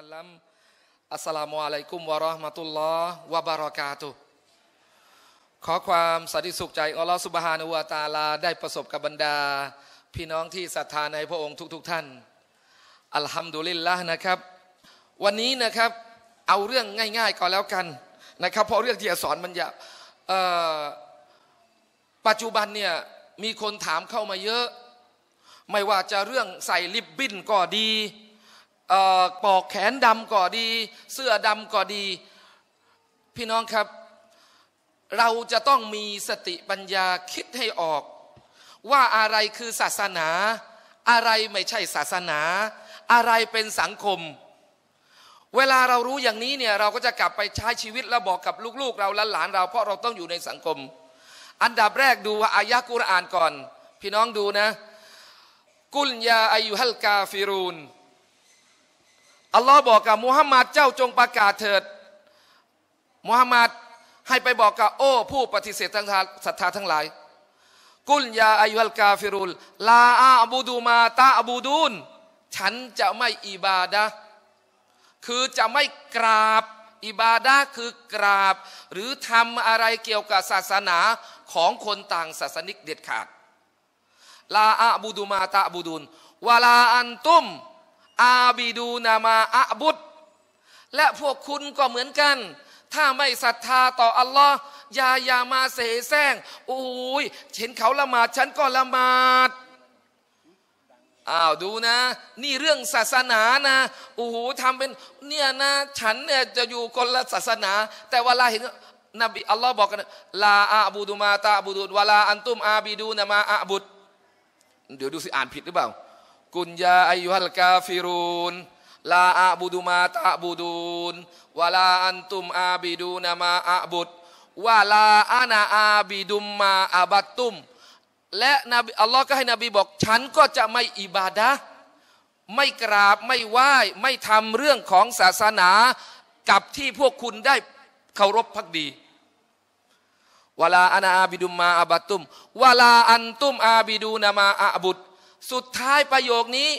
อัลลัมอัสลามุอะลัยกุมวะราะห์มะตุลลอฮ์วะบารากาตุขอความสันติสุขใจอัลลอฮ์สุบฮานุวาตาลา ได้ประสบกับบรรดา พี่น้องที่ศรัทธาในพระองค์ทุก ๆ ท่าน อัลฮัมดุลิลละนะครับ วันนี้นะครับเอาเรื่องง่ายๆ ก่อนแล้วกันนะครับ เพราะเรื่องที่จะสอนมันยากปัจจุบันเนี่ย มีคนถามเข้ามาเยอะ ไม่ว่าจะเรื่องใส่ลิบบิ้นก็ดีปอกแขนดำก็ดี เสื้อดำก็ดี พี่น้องครับ เราจะต้องมีสติปัญญาคิดให้ออก ว่าอะไรคือศาสนา อะไรไม่ใช่ศาสนา อะไรเป็นสังคม เวลาเรารู้อย่างนี้เนี่ยเราก็จะกลับไปใช้ชีวิต แล้วบอกกับลูก ๆ เราและหลานเราเพราะเราต้องอยู่ในสังคม อันดับแรกดูว่าอายะกุรอานก่อน พี่น้องดูนะ กุลยาอายุฮัลกาฟิรูนอัลลอฮ์บอกกับมุฮัมมัดเจ้าจงประกาศเถิด มุฮัมมัดให้ไปบอกกับโอ้ผู้ปฏิเสธทั้งศรัทธาทั้งหลาย กุลยาอายุลกาฟิรุลลาอาบูดูมาตาอบูดูนฉันจะไม่อิบาดะคือจะไม่กราบอิบาดะคือกราบ หรือทำอะไรเกี่ยวกับศาสนาของคนต่างศาสนิกเด็ดขาดลาอาบูดูมาตาอบูดูนวาลาอันตุมอาบิดูนามาอะบุตและพวกคุณก็เหมือนกัน ถ้าไม่ศรัทธาต่ออัลลอฮ์อย่าอย่ามาเสแสร้งโอ้ยเห็นเขาละหมาดฉันก็ละหมาดอ้าว ดูนะ นี่เรื่องศาสนานะโอ้โหทำเป็นเนี่ยนะ ฉันเนี่ยจะอยู่คนละศาสนา แต่วเวลาเห็นนบีอัลลอฮ์บอกกันลาอาบูดูมาตาบูดูวลาอันตุมอาบิดูนามาอาบุตเดี๋ยว ดูสิอ่าน ผิดหรือเปล่ากุญยาอายุฮัลกาฟิรูนลาอาบดูมาตะบูดูนวลาอันตุมอาบิดูนามาอาบุตวาลาอานาอาบิดุมมาอาบัตตุมและนบีอัลลอฮ์ก็ให้นบีบอก ฉันก็จะไม่อิบาดะไม่กราบ ไม่ไหว้ไม่ทำเรื่องของศาสนา กับที่พวกคุณได้เคารพพักดีวลาอานาอาบิดุมมาอาบัตตุมวลาอันตุมอาบิดูนามาอาบุตรสุดท้ายประโยคนี้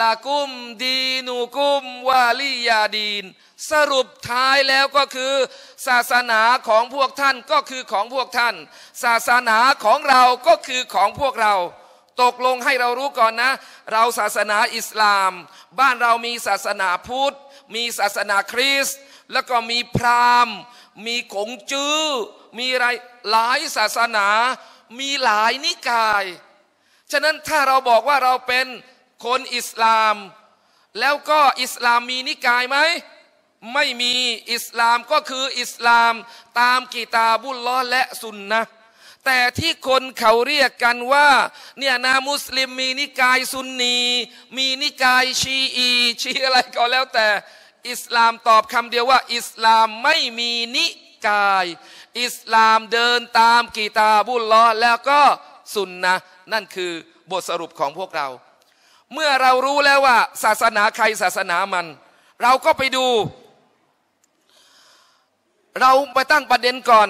ลากุมดีนูกุมวาลียาดีนสรุปท้ายแล้วก็คือ ศาสนาของพวกท่านก็คือของพวกท่าน ศาสนาของเราก็คือของพวกเรา ตกลงให้เรารู้ก่อนนะ เราศาสนาอิสลาม บ้านเรามีศาสนาพุทธ มีศาสนาคริสต์แล้วก็มีพราหมณ์ มีขงจื้อมีอะไรหลายศาสนามีหลายนิกายฉะนั้นถ้าเราบอกว่าเราเป็นคนอิสลาม แล้วก็อิสลามมีนิกายไหมไม่มีอิสลามก็คืออิสลามตามกีตาบุลลอและสุนนะแต่ที่คนเขาเรียกกันว่า เนี่ยนะมุสลิมมีนิกายซุนนี มีนิกายชีอี ชีอะไรก็แล้วแต่อิสลามตอบคำเดียวว่า อิสลามไม่มีนิกาย อิสลามเดินตามกีตาบุลลอแล้วก็สุนนะนั่นคือบทสรุปของพวกเรา เมื่อเรารู้แล้วว่า ศาสนาใครศาสนามัน เราก็ไปดู เราไปตั้งประเด็นก่อน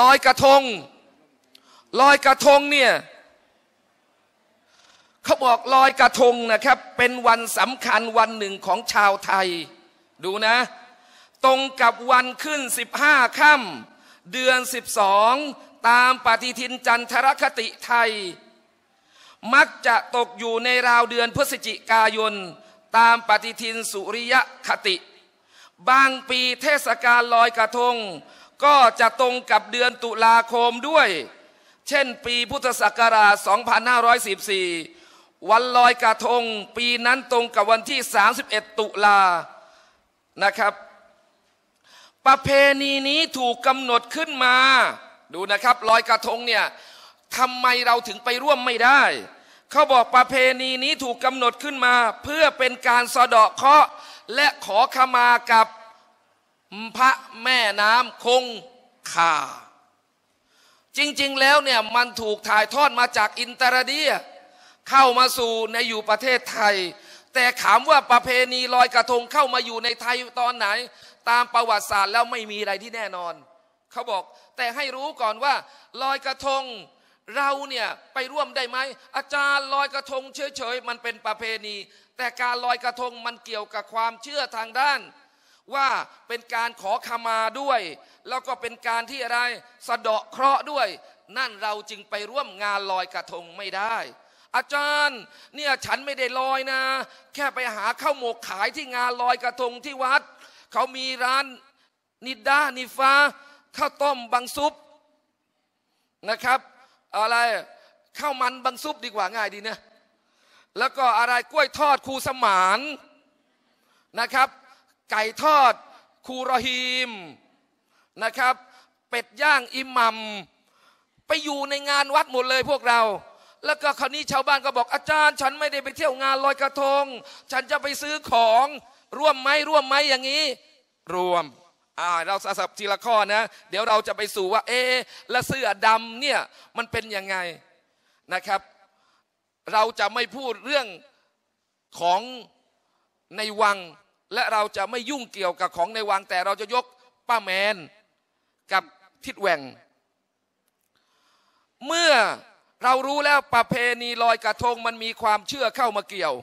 ลอยกระทง ลอยกระทงเนี่ย เขาบอกลอยกระทงนะครับ เป็นวันสำคัญวันหนึ่งของชาวไทย ดูนะ ตรงกับวันขึ้น 15ค่ำเดือน 12ตามปฏิทินจันทรคติไทย มักจะตกอยู่ในราวเดือนพฤศจิกายน ตามปฏิทินสุริยคติ บางปีเทศกาลลอยกระทง ก็จะตรงกับเดือนตุลาคมด้วย เช่นปีพุทธศักราช 2514 วันลอยกระทงปีนั้นตรงกับวันที่ 31 ตุลานะครับ ประเพณีนี้ถูกกำหนดขึ้นมาดูนะครับลอยกระทงเนี่ยทำไมเราถึงไปร่วมไม่ได้ เขาบอกประเพณีนี้ถูกกำหนดขึ้นมา เพื่อเป็นการสะเดาะเคาะและขอขมากับพระแม่น้ำคงคาจริงๆแล้วเนี่ยมันถูกถ่ายทอดมาจากอินตร์เดีย เข้ามาสู่ในอยู่ประเทศไทย แต่ถามว่าประเพณีลอยกระทงเข้ามาอยู่ในไทยตอนไหน ตามประวัติศาสตร์แล้วไม่มีอะไรที่แน่นอนเขาบอกแต่ให้รู้ก่อนว่า ลอยกระทงเราเนี่ยไปร่วมได้ไหมอาจารย์ลอยกระทงเฉยๆมันเป็นประเพณี แต่การลอยกระทงมันเกี่ยวกับความเชื่อทางด้าน ว่าเป็นการขอขมาด้วย แล้วก็เป็นการที่อะไรสะเดาะเคราะห์ด้วย นั่นเราจึงไปร่วมงานลอยกระทงไม่ได้ อาจารย์เนี่ยฉันไม่ได้ลอยนะแค่ไปหาข้าวหมกขายที่งานลอยกระทงที่วัดเขามีร้านนิดานิฟ้าข้าวต้มบางซุปนะครับ อะไรข้าวมันบางซุปดีกว่าง่ายดีเนี่ยแล้วก็อะไรกล้วยทอดครูสมานนะครับ ไก่ทอดครูรอฮีมนะครับ เป็ดย่างอิหมัมไปอยู่ในงานวัดหมดเลยพวกเรา แล้วก็คราวนี้ชาวบ้านก็บอกอาจารย์ฉันไม่ได้ไปเที่ยวงานลอยกระทง ฉันจะไปซื้อของร่วมไหมร่วมไหมอย่างนี้รวมอ่าเราสับทีละข้อนะ เดี๋ยวเราจะไปสู่ว่าเอ๊และเสื้อดำเนี่ยมันเป็นยังไงนะครับ เราจะไม่พูดเรื่องของในวัง และเราจะไม่ยุ่งเกี่ยวกับของในวังแต่เราจะยกป้าแมน กับทิดแหวงเมื่อเรารู้แล้วประเพณีลอยกระทงมันมีความเชื่อเข้ามาเกี่ยว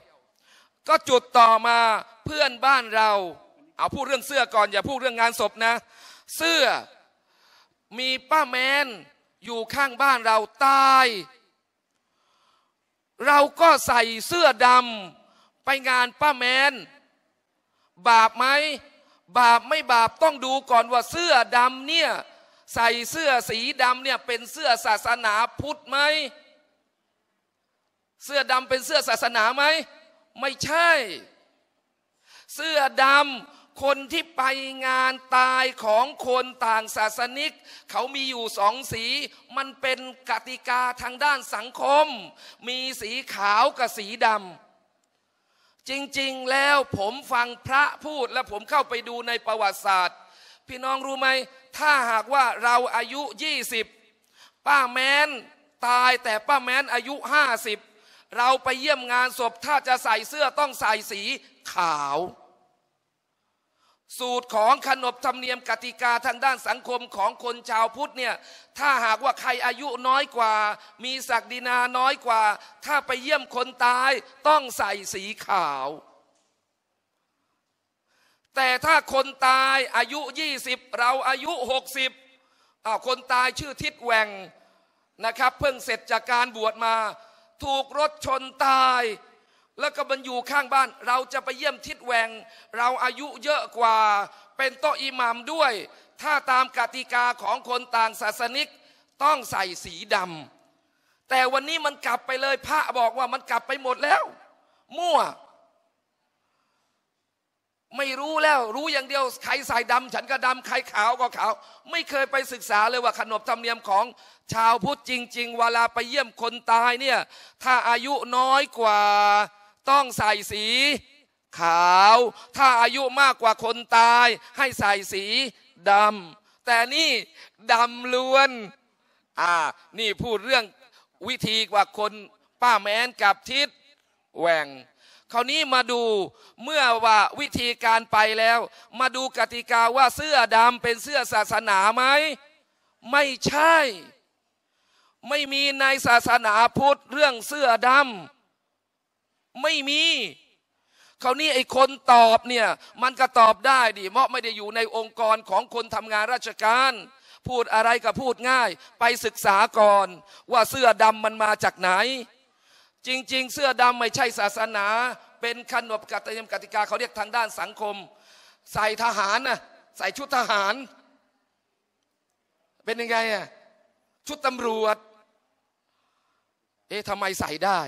ก็จุดต่อมาเพื่อนบ้านเราเอาพูดเรื่องเสื้อก่อน อย่าพูดเรื่องงานศพนะ เสื้อมีป้าแมนอยู่ข้างบ้านเราตาย เราก็ใส่เสื้อดำไปงานป้าแมน บาปไหม บาปไม่บาป ต้องดูก่อนว่าเสื้อดำเนี่ย ใส่เสื้อสีดำเนี่ยเป็นเสื้อศาสนาพุทธไหมเสื้อดำเป็นเสื้อศาสนาไหม ไม่ใช่ เสื้อดำคนที่ไปงานตายของคนต่างศาสนิก เขามีอยู่สองสี มันเป็นกติกาทางด้านสังคม มีสีขาวกับสีดำจริงๆแล้วผมฟังพระพูดและผมเข้าไปดูในประวัติศาสตร์ พี่น้องรู้ไหมถ้าหากว่าเราอายุ 20 ป้าแมนตายแต่ป้าแมนอายุ 50 เราไปเยี่ยมงานศพถ้าจะใส่เสื้อต้องใส่สีขาวสูตรของขนบธรรมเนียมกติกาทางด้านสังคมของคนชาวพุทธเนี่ย ถ้าหากว่าใครอายุน้อยกว่า มีศักดินาน้อยกว่า ถ้าไปเยี่ยมคนตายต้องใส่สีขาว แต่ถ้าคนตายอายุ 20 เราอายุ 60อาคนตายชื่อทิดแหวงนะครับ เพิ่งเสร็จจากการบวชมา ถูกรถชนตายแล้วก็มันอยู่ข้างบ้าน เราจะไปเยี่ยมทิดแวงเราอายุเยอะกว่า เป็นโตอิหมามด้วย ถ้าตามกติกาของคนต่างศาสนิก ต้องใส่สีดำแต่วันนี้มันกลับไปเลย พระบอกว่ามันกลับไปหมดแล้ว มั่ว ไม่รู้แล้วรู้อย่างเดียวใครใส่ดำฉันก็ดำใครขาวก็ขาว ไม่เคยไปศึกษาเลยว่าขนบธรรมเนียมของชาวพุทธจริงๆ เวลาไปเยี่ยมคนตายเนี่ย ถ้าอายุน้อยกว่าต้องใส่สีขาว ถ้าอายุมากกว่าคนตาย ให้ใส่สีดำแต่นี่ดำล้วนอ่านี่พูดเรื่องวิธีกว่าคนป้าแมนกับทิศแหว่งคราวนี้มาดูเมื่อว่าวิธีการไปแล้ว มาดูกติกาว่าเสื้อดำเป็นเสื้อศาสนาไหมไม่ใช่ ไม่มีในศาสนาพุทธเรื่องเสื้อดำไม่มี เขานี่ไอ้คนตอบเนี่ยมันก็ตอบได้ดิเพราะไม่ได้อยู่ในองค์กรของคนทำงานราชการ พูดอะไรก็พูดง่าย ไปศึกษาก่อนว่าเสื้อดำมันมาจากไหน จริง ๆ เสื้อดำไม่ใช่ศาสนา เป็นขนบกติกากติกา เขาเรียกทางด้านสังคม ใส่ทหารนะใส่ชุดทหาร เป็นยังไงอ่ะชุดตำรวจ เอ๊ะทำไมใส่ได้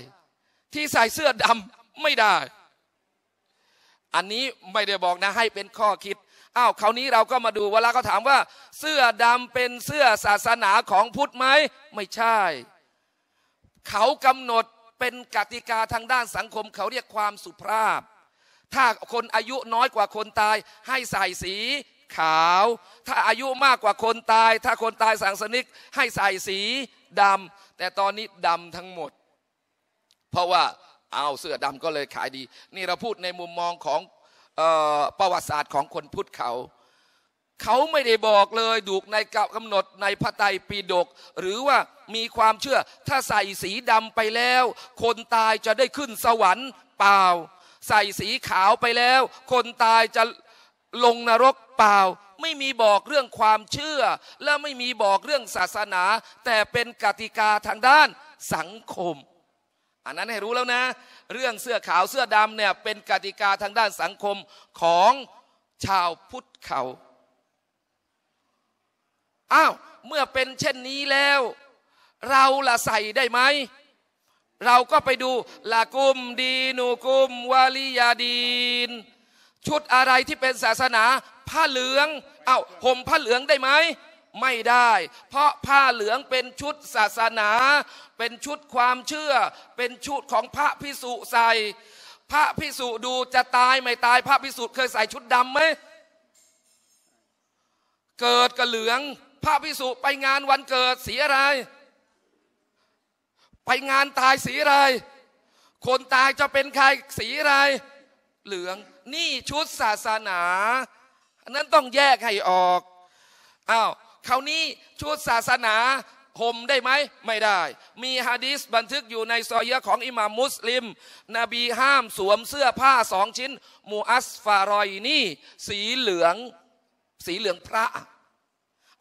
ที่ใส่เสื้อดำไม่ได้ อันนี้ไม่ได้บอกนะให้เป็นข้อคิด อ้าวคราวนี้เราก็มาดูเวลาเขาถามว่าเสื้อดำเป็นเสื้อศาสนาของพุทธไหมไม่ใช่ เขากำหนดเป็นกติกาทางด้านสังคมเขาเรียกความสุภาพ ถ้าคนอายุน้อยกว่าคนตาย ให้ใส่สีขาว ถ้าอายุมากกว่าคนตาย ถ้าคนตายสังสนิกให้ใส่สีดำ แต่ตอนนี้ดำทั้งหมดเพราะว่าเอาเสื้อดำก็เลยขายดีนี่เราพูดในมุมมองของประวัติศาสตร์ของคนพุทธเขาเขาไม่ได้บอกเลยดูกในกำหนดในพระไตรปิฎกหรือว่ามีความเชื่อ ถ้าใส่สีดำไปแล้ว คนตายจะได้ขึ้นสวรรค์เปล่า ใส่สีขาวไปแล้ว คนตายจะลงนรกเปล่า ไม่มีบอกเรื่องความเชื่อ และไม่มีบอกเรื่องศาสนา แต่เป็นกติกาทางด้านสังคมอันนั้นให้รู้แล้วนะ เรื่องเสื้อขาวเสื้อดำเนี่ยเป็นกติกาทางด้านสังคมของชาวพุทธเขา อ้าว เมื่อเป็นเช่นนี้แล้ว เราละใส่ได้ไหม เราก็ไปดูละกุมดีนูกุมวาลียาดีน ชุดอะไรที่เป็นศาสนาผ้าเหลืองอา้าว ห่มผ้าเหลืองได้ไหมไม่ได้เพราะผ้าเหลืองเป็นชุดศาสนา เป็นชุดความเชื่อ เป็นชุดของพระพิสุใส่ พระพิสุดูจะตาย ไม่ตายพระพิสุเคยใส่ชุดดำไหมเกิดกระเหลืองพระพิสุไปงานวันเกิดสีอะไร ไปงานตายสีอะไร คนตายจะเป็นใครสีอะไร เหลืองนี่ชุดศาสนาอันนั้นต้องแยกให้ออกอ้าวคราวนี้ชุดศาสนาห่มได้ไหม ไม่ได้ มีฮะดีสบันทึกอยู่ในซอยะของอิหม่ามมุสลิมนบีห้ามสวมเสื้อผ้าสองชิ้นมูอัสฟารอยนี่สีเหลืองสีเหลืองพระ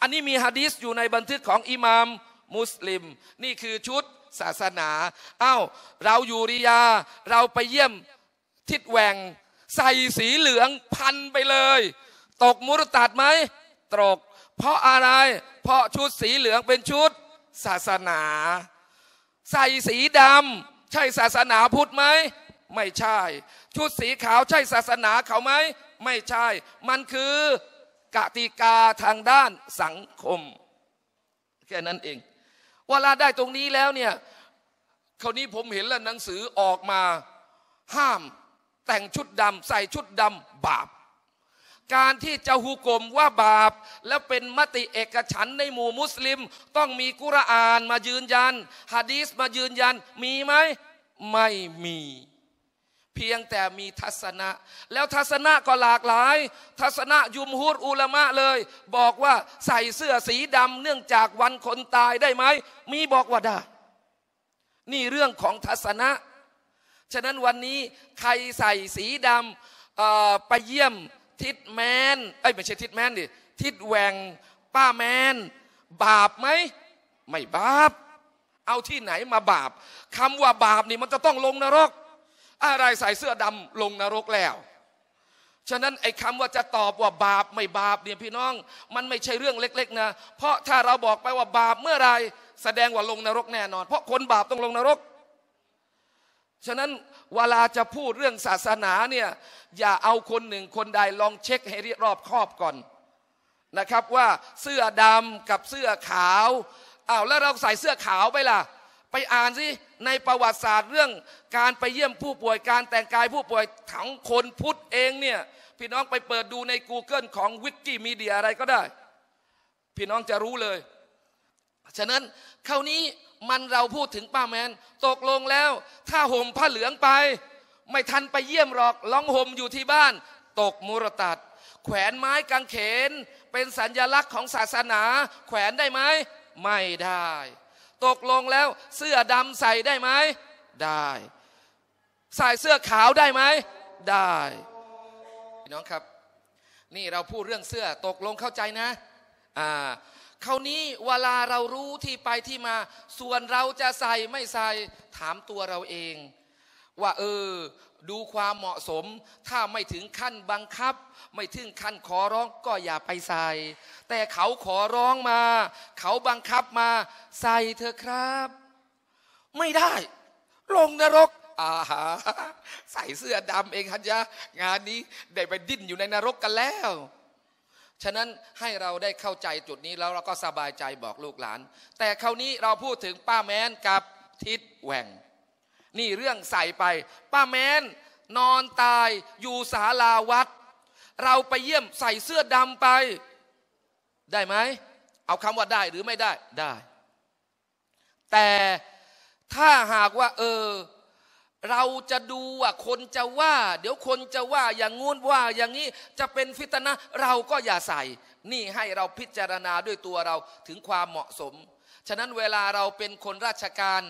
อันนี้มีฮะดีสอยู่ในบันทึกของอิหม่ามมุสลิม นี่คือชุดศาสนาอา้าวเราอยู่ริยาเราไปเยี่ยมทิดแหวงใส่สีเหลืองพันไปเลย ตกมุรตัดไหมตกเพราะอะไร เพราะชุดสีเหลืองเป็นชุดศาสนา ใส่สีดำใช่ศาสนาพุทธไหมไม่ใช่ ชุดสีขาวใช่ศาสนาเขาไหมไม่ใช่ มันคือกติกาทางด้านสังคม แค่นั้นเอง เวลาได้ตรงนี้แล้วเนี่ยคราวนี้ผมเห็นแล้วหนังสือออกมา ห้ามแต่งชุดดำใส่ชุดดำบาปการที่จะหุกมว่าบาปและเป็นมติเอกฉันในหมู่มุสลิมต้องมีกุรอาน มายืนยันฮะดีสมายืนยันมีไหมไม่มี เพียงแต่มีทัศนะแล้วทัศนะก็หลากหลาย ทัศนะยุมฮุดอุลามะเลย บอกว่าใส่เสื้อสีดำเนื่องจากวันคนตายได้ไหมมีบอกว่าได้นี่เรื่องของทัศนะฉะนั้นวันนี้ใครใส่สีดำไปเยี่ยมทิดแมนเอ้ยไม่ใช่ทิดแมนดิทิดแหวงป้าแมน บาปไหมไม่บาป เอาที่ไหนมาบาป คำว่าบาปนี่มันจะต้องลงนรก อะไรใส่เสื้อดำลงนรกแล้วฉะนั้นไอ้คำว่าจะตอบว่าบาปไม่บาปเนี่ยพี่น้อง มันไม่ใช่เรื่องเล็กๆนะเพราะถ้าเราบอกไปว่าบาปเมื่อไรแสดงว่าลงนรกแน่นอน เพราะคนบาปต้องลงนรกฉะนั้นเวลาจะพูดเรื่องศาสนาเนี่ยอย่าเอาคนหนึ่งคนใดลองเช็คให้รอบครอบก่อน นะครับว่าเสื้อดำกับเสื้อขาวอ้าว แล้วเราใส่เสื้อขาวไปล่ะ ไปอ่านสิในประวัติศาสตร์เรื่องการไปเยี่ยมผู้ป่วยการแต่งกายผู้ป่วยทั้งคนพุทธเองเนี่ยพี่น้องไปเปิดดูใน Google ของวิกิมีเดียอะไรก็ได้ พี่น้องจะรู้เลยฉะนั้นคราวนี้มันเราพูดถึงป้าแมน ตกลงแล้ว ถ้าห่มผ้าเหลืองไป ไม่ทันไปเยี่ยมหรอกล้องห่มอยู่ที่บ้าน ตกมุรตัดแขวนไม้กางเขนเป็นสัญญลักษณ์ของศาสนา แขวนได้ไหมไม่ได้ ตกลงแล้วเสื้อดำใส่ได้ไหมได้ใส่เสื้อขาวได้ไหมได้พี่น้องครับ นี่เราพูดเรื่องเสื้อตกลงเข้าใจนะอ่าคราวนี้เวลาเรารู้ที่ไปที่มา ส่วนเราจะใส่ไม่ใส่ถามตัวเราเอง ว่าเออ ดูความเหมาะสม ถ้าไม่ถึงขั้นบังคับ ไม่ถึงขั้นขอร้องก็อย่าไปใส่ แต่เขาขอร้องมา เขาบังคับมา ใส่เธอครับ ไม่ได้ ลงนรกอาใส่เสื้อดำเองฮันยะงานนี้ได้ไปดิ้นอยู่ในนรกกันแล้วฉะนั้นให้เราได้เข้าใจจุดนี้แล้วเราก็สบายใจบอกลูกหลาน แต่คราวนี้เราพูดถึงป้าแมนกับทิศแหว่ง นี่เรื่องใส่ไปป้าแมนนอนตายอยู่ศาลาวัด เราไปเยี่ยมใส่เสื้อดำไป ได้ไหม เอาคำว่าได้หรือไม่ได้ได้ แต่ถ้าหากว่าเออเราจะดูว่าคนจะว่า เดี๋ยวคนจะว่าอย่างงู้นว่าอย่างนี้จะเป็นฟิตนะเราก็อย่าใส่ นี่ให้เราพิจารณาด้วยตัวเราถึงความเหมาะสม ฉะนั้นเวลาเราเป็นคนราชการ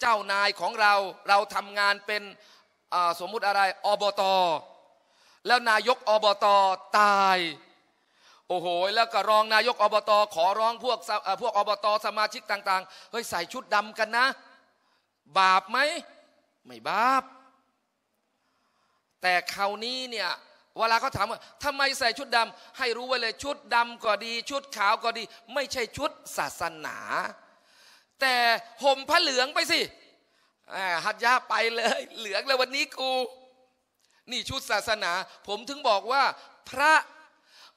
เจ้านายของเรา เราทำงานเป็นสมมุติอะไร อบตอแล้วนายกอบตอตายโอ้โหแล้วก็รองนายกอบตอขอร้องพวกพวกอบตอสมาชิกต่างๆเฮ้ยใส่ชุดดำกันนะ บาปไหมไม่บาปแต่คราวนี้เนี่ย เวลาเขาถามว่าทำไมใส่ชุดดำให้รู้ไว้เลยชุดดำก็ดี ชุดขาวก็ดี ไม่ใช่ชุดศาสนา แต่ห่มผ้าเหลืองไปสิฮัตยาไปเลย เหลืองแล้ววันนี้กู นี่ชุดศาสนา ผมถึงบอกว่า พระ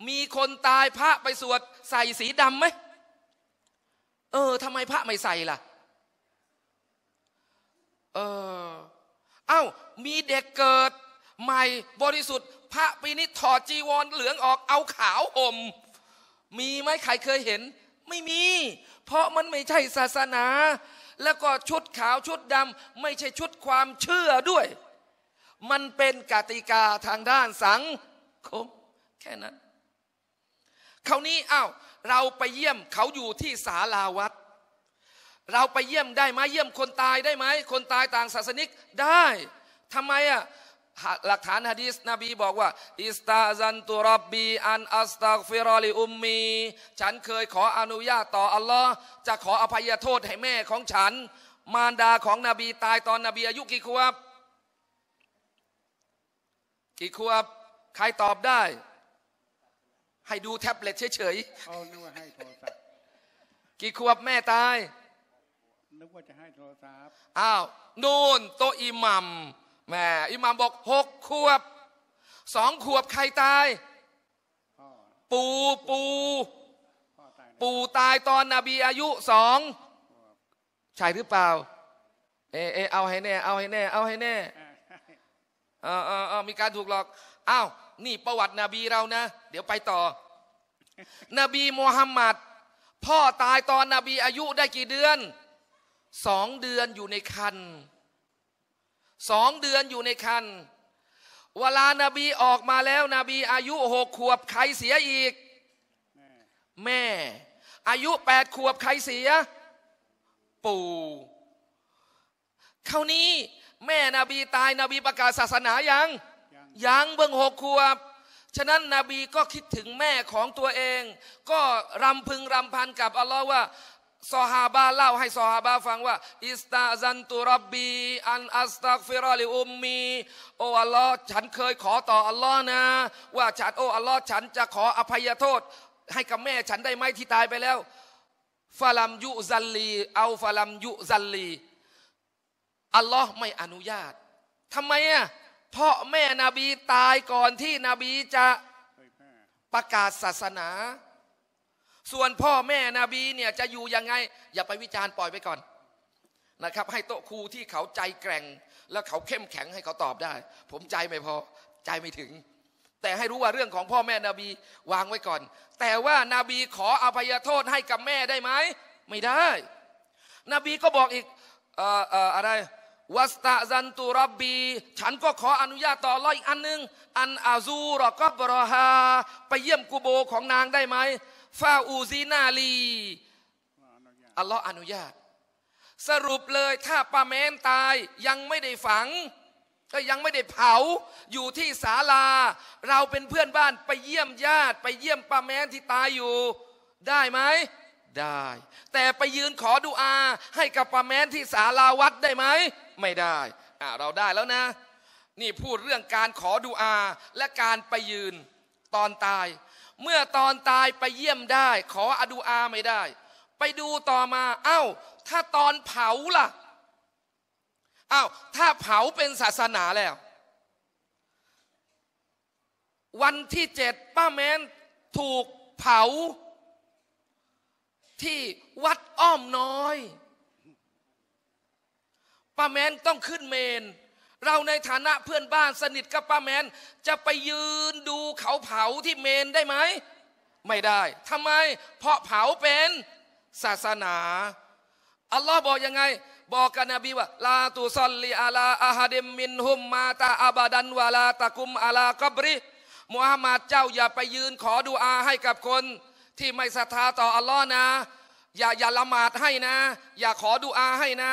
มีคนตายพระไปสวดใส่สีดำไหมเออทำไมพระไม่ใส่ล่ะเออเอ้ามีเด็กเกิด ใหม่ บริสุทธิ์ พระปีนี้ถอดจีวรเหลืองออกเอาขาวห่มมีไหมใครเคยเห็น ไม่มี เพราะมันไม่ใช่ศาสนา แล้วก็ชุดขาวชุดดำไม่ใช่ชุดความเชื่อด้วย มันเป็นกติกาทางด้านสังคมแค่นั้นคราวนี้อา้าวเราไปเยี่ยมเขาอยู่ที่ศาลาวัดเราไปเยี่ยมได้ไหมเยี่ยมคนตายได้ไหมคนตายต่างศาสนิกได้ทำไมอ่ะ หลักฐานฮะดีสนบีบอกว่าอิสตาซันตุรบบีอันอัสตักฟิรอลิอุมมี ฉันเคยขออนุญาตต่ออัลลอฮ์จะขออภัยโทษให้แม่ของฉัน มารดาของนบีตายตอนนบีอายุกี่ขวบกี่ขวบใครตอบได้ ให้ดูแท็บเล็ตเฉยๆกี่ขวบแม่ตายนึกว่าจะให้โทรศัพท์อ้าว นู่นโตอิหมัมแม่อิหมัมบอกหกขวบสองขวบใครตาย ปูปูปูตายตอนนบีอายุสองใช่หรือเปล่า เอ เอ เอาให้แน่ เอาให้แน่ เอาให้แน่เออเออเออมีการถูกหลอก อ้าว นี่ประวัตินบีเรานะ เดี๋ยวไปต่อ นบีมูฮัมมัด พ่อตายตอนนบีอายุได้กี่เดือนสองเดือนอยู่ในคัน สองเดือนอยู่ในคัน เวลานาบีออกมาแล้วนบี อายุหกขวบใครเสียอีก แม่ อายุแปดขวบใครเสีย ปู่คราวนี้แม่นบีตายนบีประกาศศาสนายังยังเบิ่งหกขวบ ฉะนั้นนบีก็คิดถึงแม่ของตัวเอง ก็รำพึงรำพันกับอัลลอฮ์ว่าซอฮาบะเล่าให้ซอฮาบะฟังว่าอิสตาซันตุรบบีอันอัสตักฟิรอลิอุมมี โออัลลอฮ์ฉันเคยขอต่อ อัลลอฮ์นะ ว่าฉันโออัลลอฮ์ฉันจะขออภัยโทษ ให้กับแม่ฉันได้ไหมที่ตายไปแล้วฟาลัมยุซัลลีเอาฟาลัมยุซัลลีอัลลอฮ์ไม่อนุญาตทำไมอ่ะเพราะแม่นบีตายก่อนที่นบีจะประกาศศาสนาส่วนพ่อแม่นบีเนี่ยจะอยู่ยังไง อย่าไปวิจารณ์ปล่อยไปก่อนนะครับ ให้โต๊ะครูที่เขาใจแกร่ง และเขาเข้มแข็งให้เขาตอบได้ ผมใจไม่พอใจไม่ถึง แต่ให้รู้ว่าเรื่องของพ่อแม่นบีวางไว้ก่อน แต่ว่านาบีขออภัยโทษให้กับแม่ได้ไหมไม่ได้นบีก็บอกอีกอะไร วัสตะซันตุรบบี ฉันก็ขออนุญาตต่อรออีกอันหนึ่งอันอาซูรอกบรอฮาไปเยี่ยมกูโบของนางได้ไหมฟาอูซีนาลี อัลลอฮ์อนุญาต สรุปเลย ถ้าปาแมนตายยังไม่ได้ฝัง ก็ยังไม่ได้เผา อยู่ที่ศาลา เราเป็นเพื่อนบ้านไปเยี่ยมญาติ ไปเยี่ยมปาแมนที่ตายอยู่ ได้ไหม ได้ แต่ไปยืนขอดุอา ให้กับปาแมนที่ศาลาวัดได้ไหม ไม่ได้อ่าเราได้แล้วนะ นี่พูดเรื่องการขอดุอา และการไปยืนตอนตายเมื่อตอนตายไปเยี่ยมได้ ขออดูอาไม่ได้ ไปดูต่อมา เอา้า ถ้าตอนเผาล่ะ เอา้า ถ้าเผาเป็นศาสนาแล้ว วันที่เจ็ด ป้าแมนถูกเผา ที่วัดอ้อมน้อย ป้าแมนต้องขึ้นเมนเราในฐานะเพื่อนบ้านสนิทกับป้าแมน จะไปยืนดูเขาเผาที่เมนได้ไหม ไม่ได้ทำไมเพราะเผาเป็นศาสนา อัลลอฮ์บอกยังไง บอกกับนบีว่าลาตุซอลลีอาลา อาฮาเดมมินฮุมมาตาอาบาดันวาลา ตะกุมอาลากับริมุฮัมมัดเจ้าอย่าไปยืนขอดูอาให้กับคนที่ไม่ศรัทธาต่ออัลลอฮ์นะ อย่าอย่าละหมาดให้นะ อย่าขอดูอาให้นะ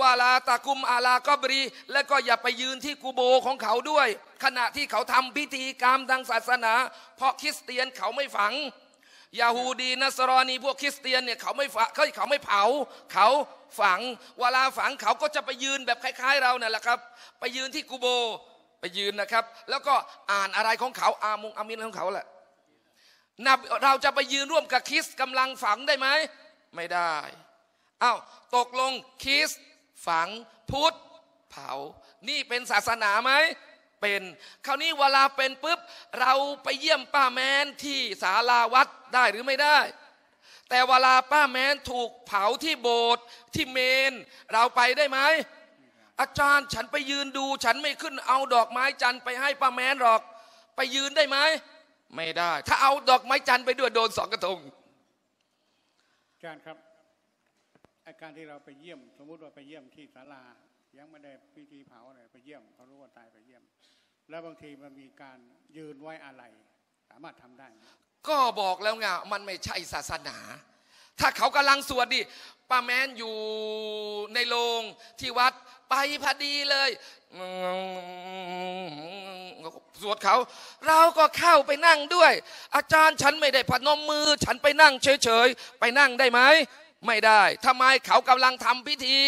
วาลาตะกุมอาลากอบรีและก็อย่าไปยืนที่กูโบของเขาด้วย ขณะที่เขาทำพิธีกรรมทางศาสนา เพราะคริสเตียนเขาไม่ฝังยาฮูดีนัสรอนีพวกคริสเตียนเนี่ยเขาไม่ฝังเขาเขาไม่เผา เขาฝังเวลาฝังเขาก็จะไปยืนแบบคล้าย ๆ เราเนี่ยแหละครับ ไปยืนที่กูโบไปยืนนะครับ แล้วก็อ่านอะไรของเขาอามุงอามินของเขาแหละนับเราจะไปยืนร่วมกับคริสกำลังฝังได้ไหมไม่ได้อา้าวตกลงคริสฝังพุทธเผา นี่เป็นศาสนาไหม เป็น คราวนี้เวลาเป็นปุ๊บ เราไปเยี่ยมป้าแมนที่ศาลาวัดได้หรือไม่ได้ แต่เวลาป้าแมนถูก เผาที่โบสถ์ที่เมน เราไปได้ไหมอาจารย์ฉันไปยืนดู ฉันไม่ขึ้นเอาดอกไม้จันทร์ไปให้ป้าแมนหรอก ไปยืนได้ไหมไม่ได้ ถ้าเอาดอกไม้จันทร์ไปด้วยโดนสองกระทงอาจารย์ครับการที่เราไปเยี่ยมสมมุติว่าไปเยี่ยมที่ศาลา ยังไม่ได้พิธีเผาอะไร ไปเยี่ยมเขารู้ว่าตายไปเยี่ยม แล้วบางทีมันมีการยืนไว้อะไรสามารถทำได้ ก็บอกแล้วไงมันไม่ใช่ศาสนา ถ้าเขากำลังสวดดิป้าแมนอยู่ในโรงที่วัดไปพอดีเลยสวดเขาเราก็เข้าไปนั่งด้วย อาจารย์ฉันไม่ได้พนมมือฉันไปนั่ง เฉยๆไปนั่งได้ไหมไม่ได้ ทำไมเขากำลังทำพิธี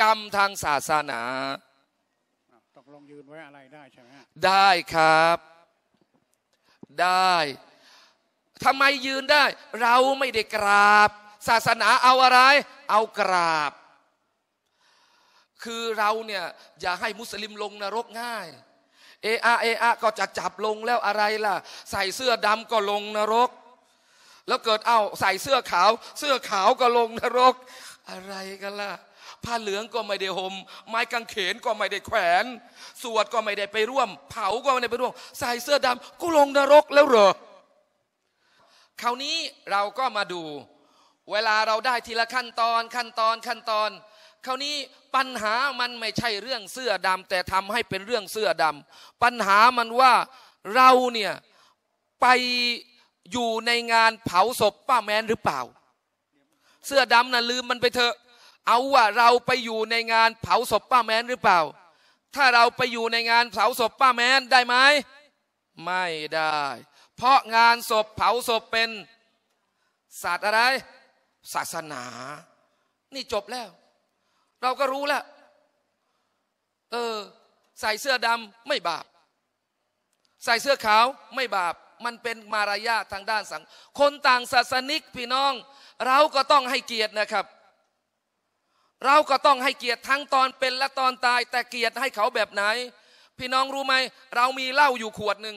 กรรมทางศาสนา ตกลงยืนไว้อะไรได้ใช่ไหมได้ครับ ได้ ทำไมยืนได้ เราไม่ได้กราบ ศาสนาเอาอะไร เอากราบ คือเราเนี่ย อย่าให้มุสลิมลงนรกง่าย เออาเออาก็จะจับลงแล้วอะไรล่ะ ใส่เสื้อดำก็ลงนรกแล้วเกิดเอา้าใส่เสื้อขาว เสื้อขาวก็ลงนรก อะไรกันล่ะผ้าเหลืองก็ไม่ได้หม่มไม้กางเขนก็ไม่ได้แขวน สวดก็ไม่ได้ไปร่วม เผาก็ไม่ได้ไปร่วม ใส่เสื้อดำก็ลงนรกแล้วเหรอคราวนี้เราก็มาดู เวลาเราได้ทีละขั้นตอนขั้นตอนขั้นตอนคราวนี้ปัญหามันไม่ใช่เรื่องเสื้อดำแต่ทำให้เป็นเรื่องเสื้อดำปัญหามันว่าเราเนี่ยไปอยู่ในงานเผาศพป้าแมนหรือเปล่า เสื้อดำนะ่ะลืมมันไปเถอะ เอาว่าเราไปอยู่ในงานเผาศพป้าแมนหรือเปล่า ถ้าเราไปอยู่ในงานเผาศพป้าแมนได้ไหมไม่ได้ เพราะงานศพเผาศพเป็นศาสตร์อะไรศาสนา นี่จบแล้ว เราก็รู้แล้วเออ ใส่เสื้อดำไม่บาป ใส่เสื้อขาวไม่บาปมันเป็นมารยาททางด้านสังคนต่างศาสนิกพี่น้อง เราก็ต้องให้เกียรตินะครับ เราก็ต้องให้เกียรติทั้งตอนเป็นและตอนตายแต่เกียรติให้เขาแบบไหน พี่น้องรู้ไหม เรามีเหล้าอยู่ขวดหนึ่ง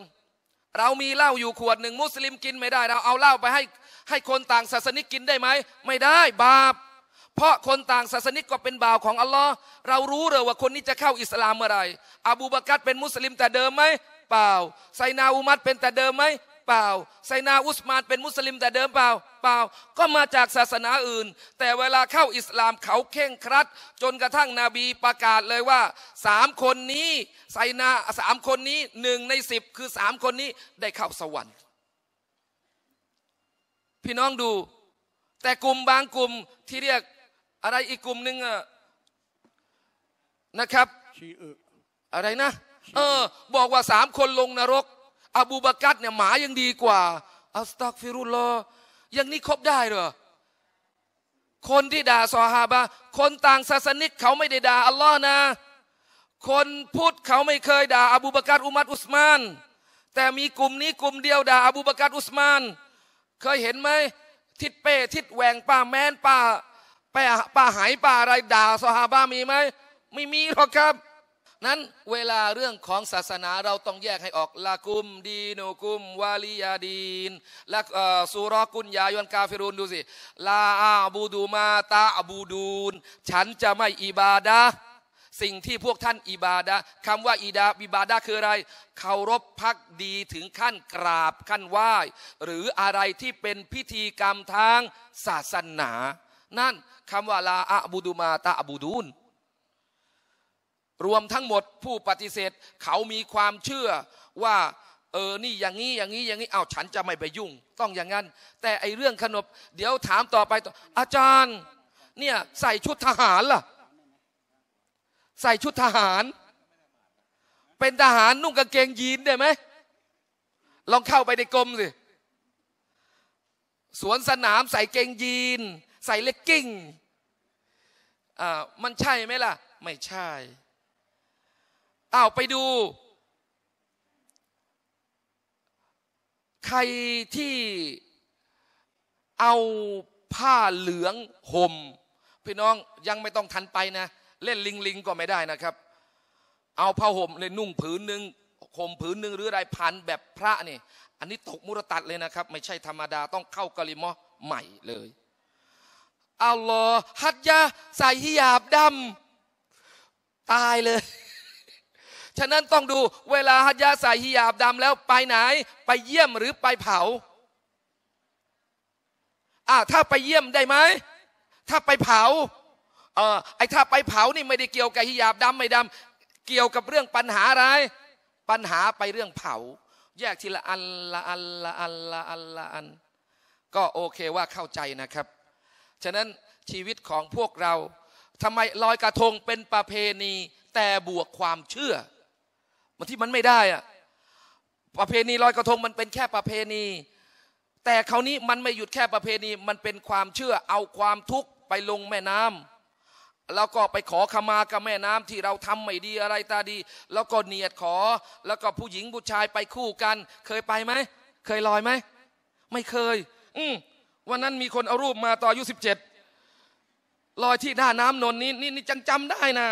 เรามีเหล้าอยู่ขวดหนึ่งมุสลิมกินไม่ได้ เราเอาเหล้าไปให้ให้คนต่างศาสนิกกินได้ไหม ไม่ได้บาป เพราะคนต่างศาสนิกก็เป็นบ่าวของอัลลอฮ์เรารู้เลยว่าคนนี้จะเข้าอิสลามเมื่อไหร่อบูบากัดเป็นมุสลิมแต่เดิมไหมเปล่าไซนาอุมัดเป็นแต่เดิมไหมเปล่าไซนาอุสมาน เป็นมุสลิมแต่เดิมเปล่า เปล่า ก็มาจากศาสนาอื่น แต่เวลาเข้าอิสลามเขาเข่งครัด จนกระทั่งนบีประกาศเลยว่าสามคนนี้ไซนาสามคนนี้หนึ่งในสิบคือสามคนนี้ได้ เข้าสวรรค์ พี่น้องดู แต่กลุ่มบางกลุ่มที่เรียกอะไรอีกกลุ่มหนึ่งนะครับอะไรนะเออ บอกว่าสามคนลงนรก อบูบากัดเนี่ยหมายังดีกว่าอัสตักฟิรุลลอยังนี้ครบได้เหรอคนที่ด่าซอฮาบะคนต่างศาสนิกเขาไม่ได้ด่าอัลลอฮ์นะ คนพุทธเขาไม่เคยด่าอบูบากัดอุมัดอุสมาน แต่มีกลุ่มนี้กลุ่มเดียวด่า อบูบากัดอุสมาน เคยเห็นไหมทิดเป้ทิดแหวงป้าแมนป้าป้าป้าหายป้าอะไรด่าซอฮาบะมีไหมไม่มีหรอกครับนั้นเวลาเรื่องของศาสนาเราต้องแยกให้ออกลากุม ดีนูกุมวาลียาดีนและสุรกุญยายนกาฟิรุนดูสิ ลาอาบูดูมาตาอบูดูนฉันจะไม่อิบาดาสิ่งที่พวกท่านอิบาดาคำว่าอิดาบิบาดาคืออะไรเคารพพักดีถึงขั้นกราบขั้นไหว้ หรืออะไรที่เป็นพิธีกรรมทางศาสนา นั่นคำว่าลาอาบูดูมาตาอบูดูนรวมทั้งหมดผู้ปฏิเสธเขามีความเชื่อว่า เออนี่อย่างนี้ อย่างนี้อย่างนี้เอาฉันจะไม่ไปยุ่ง ต้องอย่างนั้น แต่ไอเรื่องขนบ เดี๋ยวถามต่อไปต่ออาจารย์เนี่ยใส่ชุดทหารล่ะใส่ชุดทหาร เป็นทหารนุ่งกางเกงยีนได้ไหมลองเข้าไปในกรมสิสวนสนาม ใส่เกงยีน ใส่เลกกิ้งอ่ามันใช่ไหมล่ะ ไม่ใช่อ้าวไปดู ใครที่เอาผ้าเหลืองห่มพี่น้องยังไม่ต้องทันไปนะ เล่นลิงลิงก็ไม่ได้นะครับ เอา ผ้าห่มเลยนุ่งผืนหนึ่งห่มผืนหนึ่งหรือไรพัน แบบพระนี่อันนี้ตกมุรตัดเลยนะครับ ไม่ใช่ธรรมดาต้องเข้ากะลิมอใหม่เลยอัลลอฮ์ฮัตยาใส่ฮิยาบดำตายเลยฉะนั้นต้องดูเวลาฮัจญาใส่ฮิยาบดำแล้ว ไปไหนไปเยี่ยมหรือไปเผาอ่าถ้าไปเยี่ยมได้ไหม ถ้าไปเผาเอ่อไอ้ถ้าไปเผานี่ไม่ได้เกี่ยวกับฮิยาบดาไม่ดาเกี่ยวกับเรื่องปัญหาอะไร ปัญหาไปเรื่องเผา แยกทีละอันละอันละอันละอันละอัน ก็โอเคว่าเข้าใจนะครับ ฉะนั้นชีวิตของพวกเราทำไมลอยกระทงเป็นประเพณี แต่บวกความเชื่อมันที่มันไม่ได้อะประเพณีลอยกระทงมันเป็นแค่ประเพณี แต่คราวนี้มันไม่หยุดแค่ประเพณีมันเป็นความเชื่อเอาความทุกข์ไปลงแม่น้ำ แล้วก็ไปขอขมากับแม่น้ำที่เราทำไม่ดีอะไรตาดี แล้วก็เนียดขอ แล้วก็ผู้หญิงผู้ชายไปคู่กัน เคยไปไหมเคยลอยไหมไม่เคย อืวันนั้นมีคนเอารูปมาตอนอายุสิบเจ็ดลอยที่หน้าน้ำนนนี้นี่จังจำได้นะ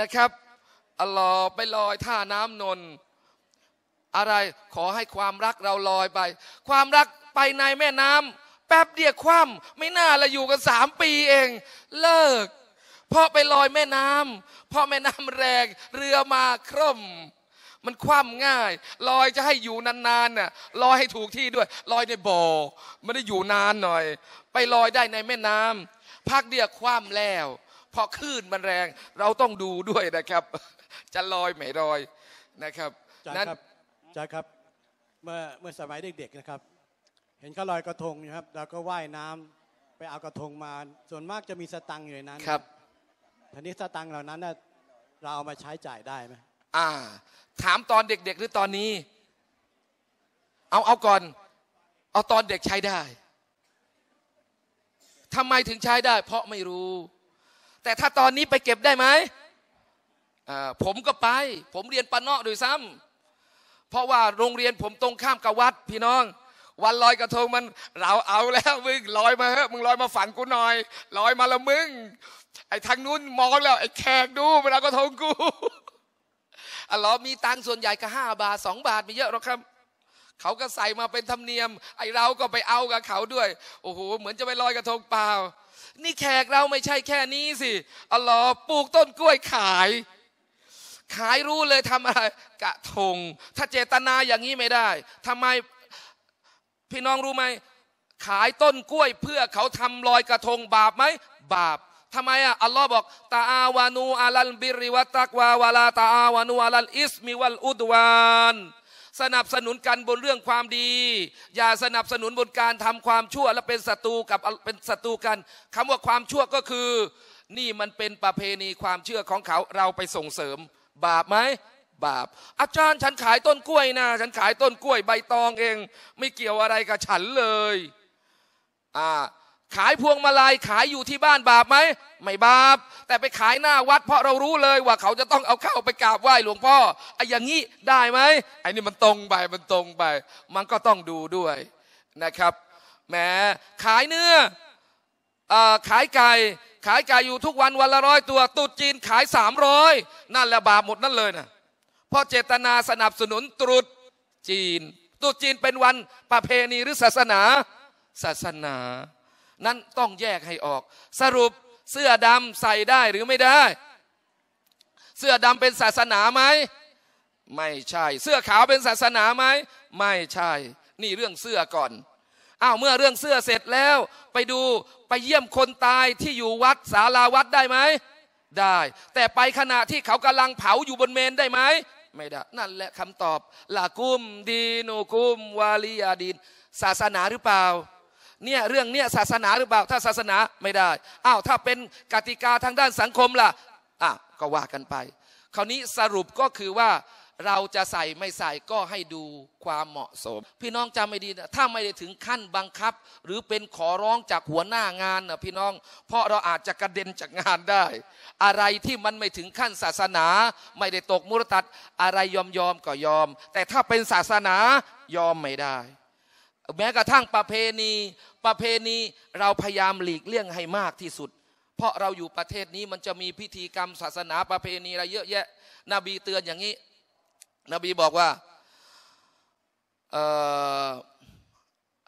นะครับอัลลอฮ์ไปลอยท่าน้ำนน อะไรขอให้ความรักเราลอยไป ความรักไปในแม่น้ำแป๊บเดียวคว่ำไม่น่าละอยู่กันสามปีเอง เลิก เพราะไปลอยแม่น้ำเพราะแม่น้ำแรง เรือมาคร่มมันคว่ำง่าย ลอยจะให้อยู่นานๆน่ะลอยให้ถูกที่ด้วย ลอยในบ่อไม่ได้อยู่นานหน่อย ไปลอยได้ในแม่น้ำพักเดียวคว่ำแล้วพอคลื่นมันแรงเราต้องดูด้วยนะครับจะลอยไม่ลอยนะครับจ้านันครับจ้าครับเมื่อเมื่อสมัยเด็ก ๆนะครับ เห็นเขาลอยกระทงนะครับเราก็ว่ายน้ำไปเอากระทงมา ส่วนมากจะมีสตังค์อยู่ในนั้นครับทีนี้สตังค์เหล่านั้นเราเอามาใช้จ่ายได้ไหมอ่า ถามตอนเด็กๆหรือตอนนี้เอาเอาก่อน เอาตอนเด็กใช้ได้ทำไมถึงใช้ได้ เพราะไม่รู้ แต่ถ้าตอนนี้ไปเก็บได้ไหมผมก็ไปผมเรียนปนอกด้วยซ้ำ เพราะว่าโรงเรียนผมตรงข้ามกับวัดพี่น้อง วันลอยกระทงมัน เราเอาแล้ว มึง ลอยมาเฮ้มึงลอยมาฝันกูหน่อย ลอยมาละมึง ไอ้ทางนู้นมองแล้วไอ้แขกดูมันเอากระทงกูอ๋อมีตังส่วนใหญ่ ก็ห้าบาทสองบาทไม่เยอะหรอกครับ เขาก็ใส่มาเป็นธรรมเนียมไอเราก็ไปเอากับเขาด้วยโอ้โหเหมือนจะไปลอยกระทงเปล่า นี่แขกเราไม่ใช่แค่นี้สิอ๋อปลูกต้นกล้วยขายขายรู้เลยทำอะไรกระทง ถ้าเจตนาอย่างนี้ไม่ได้ ทำไมพี่น้องรู้ไหม ขายต้นกล้วยเพื่อเขาทำลอยกระทงบาปไหม บาป ทำไมอ่ะอัลลอฮ์บอกตาอาวานูอาลัลบิริวัตักวาวาลาตาอาวานูอาลัลอิสมิวัลอุดวาน สนับสนุนกันบนเรื่องความดี อย่าสนับสนุนบนการทำความชั่ว และเป็นศัตรูกับเป็นศัตรูกัน คำว่าความชั่วก็คือ นี่มันเป็นประเพณีความเชื่อของเขาเราไปส่งเสริมบาปไหมบาป อาจารย์ฉันขายต้นกล้วยนะฉันขายต้นกล้วยใบตองเอง ไม่เกี่ยวอะไรกับฉันเลยอ่าขายพวงมาลัยขายอยู่ที่บ้านบาปไหมไม่บาป แต่ไปขายหน้าวัด เพราะเรารู้เลยว่าเขาจะต้องเอาเข้าไปกราบไหว้หลวงพ่อไอ้อย่างนี้ได้ไหมไอ้นี่มันตรงไป มันตรงไป มันก็ต้องดูด้วยนะครับแหมขายเนื้ออขายไก่ขายไก่อยู่ทุกวันวันละร้อยตัว ตุดจีนขายสามร้อยนั่นแหละบาปหมดนั่นเลยนะเพราะเจตนาสนับสนุนตรุษจีน ตุดจีนเป็นวันประเพณีหรือศาสนาศาสนา นั้นต้องแยกให้ออก สรุปเสื้อดำใส่ได้หรือไม่ได้ เสื้อดำเป็นศาสนาไหมไม่ใช่เสื้อขาวเป็นศาสนาไหมไม่ใช่ นี่เรื่องเสื้อก่อนอ้าวเมื่อเรื่องเสื้อเสร็จแล้วไปดูไปเยี่ยมคนตายที่อยู่วัดศาลาวัดได้ไหมได้ แต่ไปขณะที่เขากำลังเผาอยู่บนเมนได้ไหมไม่ได้ นั่นแหละคำตอบลากุมดีนูกุม วาลียาดิน ศาสนาหรือเปล่า เนี่ยเรื่องเนี่ยศาสนาหรือเปล่าถ้าศาสนาไม่ได้อ้าวถ้าเป็นกติกาทางด้านสังคมล่ะอ่ะก็ว่ากันไปคราวนี้สรุปก็คือว่าเราจะใส่ไม่ใส่ก็ให้ดูความเหมาะสม พี่น้องจำไม่ดีนะถ้าไม่ได้ถึงขั้นบังคับหรือเป็นขอร้องจากหัวหน้างานนะพี่น้อง เพราะเราอาจจะกระเด็นจากงานได้ อะไรที่มันไม่ถึงขั้นศาสนา ไม่ได้ตกมุรตัดอะไรยอมยอมก็ยอม แต่ถ้าเป็นศาสนายอมไม่ได้ แม้กระทั่งประเพณีประเพณีเราพยายามหลีกเลี่ยงให้มากที่สุด เพราะเราอยู่ประเทศนี้มันจะมีพิธีกรรมศาสนาประเพณีอะไรเยอะแยะนบีเตือนอย่างนี้นบีบอกว่า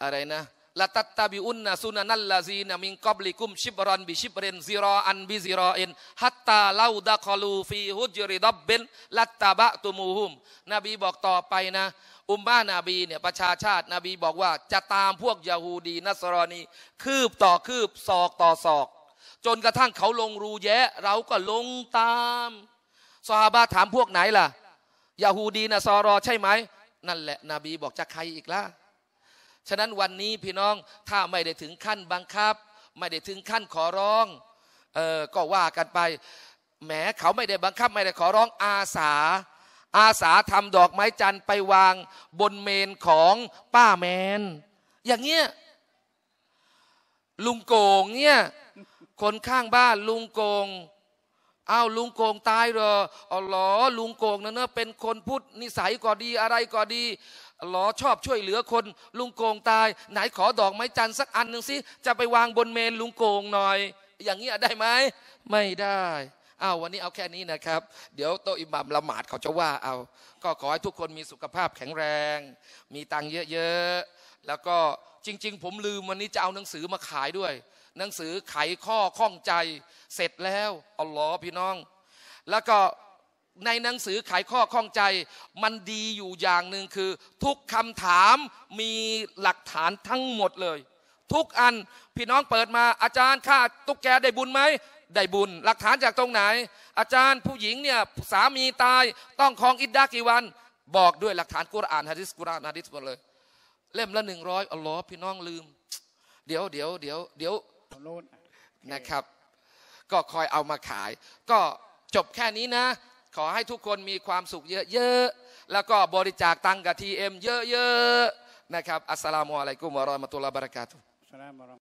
อะไรนะละตัตตาบิอุนนะซุนันัลลาซีนะมิงกอบลิกุม ชิบรอนบิชิบเรนซิรออันบิซิรออินฮัตตาลาดะคอลูฟีฮุจริดับเบนลัตตาบะตุมูฮุม นบีบอกต่อไปนะ อุมมานาบีเนี่ยประชาชาติ นบีบอกว่า จะตามพวกยาฮูดีนัสรอนีคืบต่อคืบศอกต่อศอก จนกระทั่งเขาลงรูแยะ เราก็ลงตามสฮาบะถามพวกไหนล่ะยาฮูดีนะซอรอ ใช่ไหมนั่นแหละนบีบอกจะใครอีกล่ะฉะนั้นวันนี้พี่น้องถ้าไม่ได้ถึงขั้นบังคับ ไม่ได้ถึงขั้นขอร้องเออก็ว่ากันไปแหมเขาไม่ได้บังคับ ไม่ได้ขอร้องอาสา อาสาทำดอกไม้จันทร์ไปวางบนเมนของป้าแมน อย่างเงี้ยลุงโกงเงี้ยคนข้างบ้านลุงโกงอ้าวลุงโกงตายเหรออ๋ออลุงโกงนะเนอะเป็นคนพูดนิสัยก็ดีอะไรก็ดีหลอชอบช่วยเหลือคนลุงโกงตาย ไหนขอดอกไม้จันทร์สักอันหนึ่งสิจะไปวางบนเมนลุงโกงหน่อย อย่างนี้ได้ไหม ไม่ได้อ้าววันนี้เอาแค่นี้นะครับ เดี๋ยวโตอิบาัมละหมาดเขาจะว่าเอา ก็ขอให้ทุกคนมีสุขภาพแข็งแรง มีตังค์เยอะๆแล้วก็จริง ๆ ผมลืมวันนี้จะเอาหนังสือมาขายด้วยหนังสือไขข้อข้องใจเสร็จแล้วอัลลอฮ์พี่น้อง แล้วก็ในหนังสือไขข้อข้องใจมันดีอยู่อย่างหนึ่งคือ ทุกคำถามมีหลักฐานทั้งหมดเลย ทุกอันพี่น้องเปิดมาอาจารย์ข้าตุ๊กแกได้บุญไหมได้บุญ หลักฐานจากตรงไหน อาจารย์ผู้หญิงเนี่ยสามีตายต้องคลองอิดดากี่วัน บอกด้วยหลักฐานกุรอานฮะดิษกุรอานฮะดิษหมดเลยเล่มละหนึ่งร้อยอัลลอฮ์พี่น้องลืม เดี๋ยวเดี๋ยวเดี๋ยวเดี๋ยวตรงโน้นนะครับก็คอยเอามาขาย ก็จบแค่นี้นะ ขอให้ทุกคนมีความสุขเยอะๆแล้วก็บริจาคตังกับทีเอ็มเยอะๆนะครับ อัสสลามุอะลัยกุมวะราะมะตุลลอฮ์บะเราะกาตุฮ์